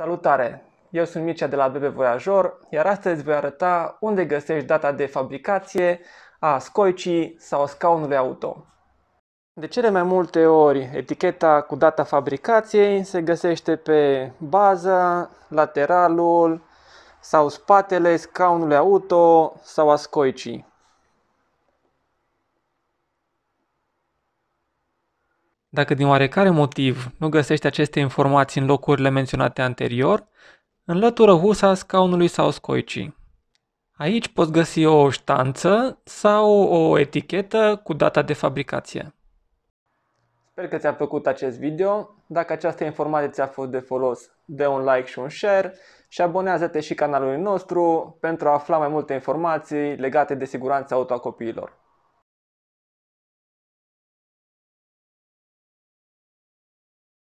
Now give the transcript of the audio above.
Salutare! Eu sunt Mircea de la BB Voyager, iar astăzi voi arăta unde găsești data de fabricație a scoicii sau scaunului auto. De cele mai multe ori, eticheta cu data fabricației se găsește pe baza, lateralul sau spatele scaunului auto sau a scoicii. Dacă din oarecare motiv nu găsești aceste informații în locurile menționate anterior, înlătură husa scaunului sau scoicii. Aici poți găsi o ștanță sau o etichetă cu data de fabricație. Sper că ți-a plăcut acest video. Dacă această informație ți-a fost de folos, dă un like și un share și abonează-te și canalului nostru pentru a afla mai multe informații legate de siguranța auto a copiilor.